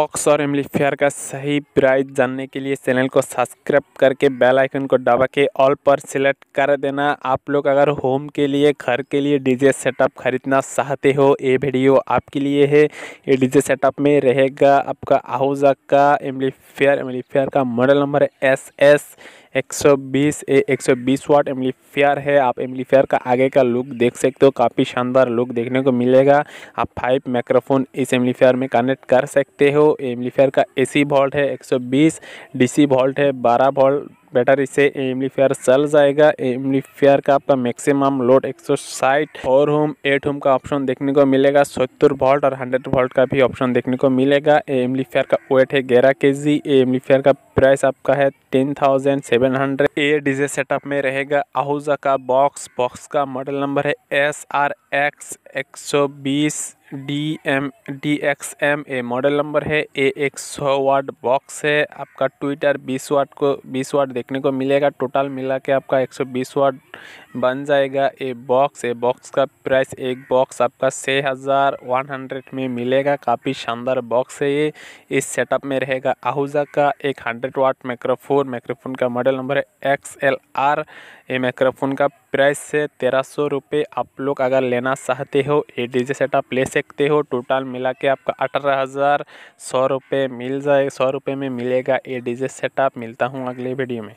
box और amplifier का सही प्राइस जानने के लिए चैनल को सब्सक्राइब करके बेल आइकन को दबा के ऑल पर सिलेक्ट कर देना आप लोग अगर होम के लिए घर के लिए डीजे सेटअप खरीदना चाहते हो ये वीडियो आपके लिए है ये डीजे सेटअप में रहेगा आपका आहूजा का एम्पलीफायर एम्पलीफायर का model number S S 120 A 120 watt amplifier है आप एम्लीफेयर का आगे का लुक देख सकते हो काफ़ी शानदार लुक देखने को मिलेगा आप फाइव माइक्रोफोन इस एम्लीफेयर में कनेक्ट कर सकते हो एम्लीफेयर का एसी वॉल्ट है 120 डीसी वॉल्ट है 12 वोल्ट बेटर इसे एम्पलीफायर चल जाएगा एम्पलीफायर का आपका मैक्सिमम लोड एक सौ साठ फोर होम एट होम का ऑप्शन देखने को मिलेगा सत्तर वोल्ट और हंड्रेड वोल्ट का भी ऑप्शन देखने को मिलेगा एम्पलीफायर का वेट है ग्यारह के जी एम्पलीफायर का प्राइस आपका है ten thousand seven hundred a DJ setup में रहेगा आहूजा का बॉक्स बॉक्स का मॉडल नंबर है एस आर एक्स एक सौ बीस D M D X M A model number है ए एक सौ वाट बॉक्स है आपका ट्विटर बीस वाट को बीस वाट देखने को मिलेगा टोटल मिला के आपका एक सौ बीस वाट बन जाएगा ए बॉक्स ए बॉक्स का प्राइस एक बॉक्स आपका छः हज़ार वन हंड्रेड में मिलेगा काफ़ी शानदार बॉक्स है ये इस सेटअप में रहेगा आहूजा का एक हंड्रेड वाट माइक्रोफोन माइक्रोफोन का मॉडल नंबर है X L R A microphone का प्राइस से तेरह सौ रुपये आप लोग अगर लेना चाहते हो ये डी जे सेट आप ले सकते हो टोटल मिला के आपका अठारह हज़ार सौ रुपये मिल जाए सौ रुपये में मिलेगा ये डी जे सेटअप मिलता हूँ अगले वीडियो में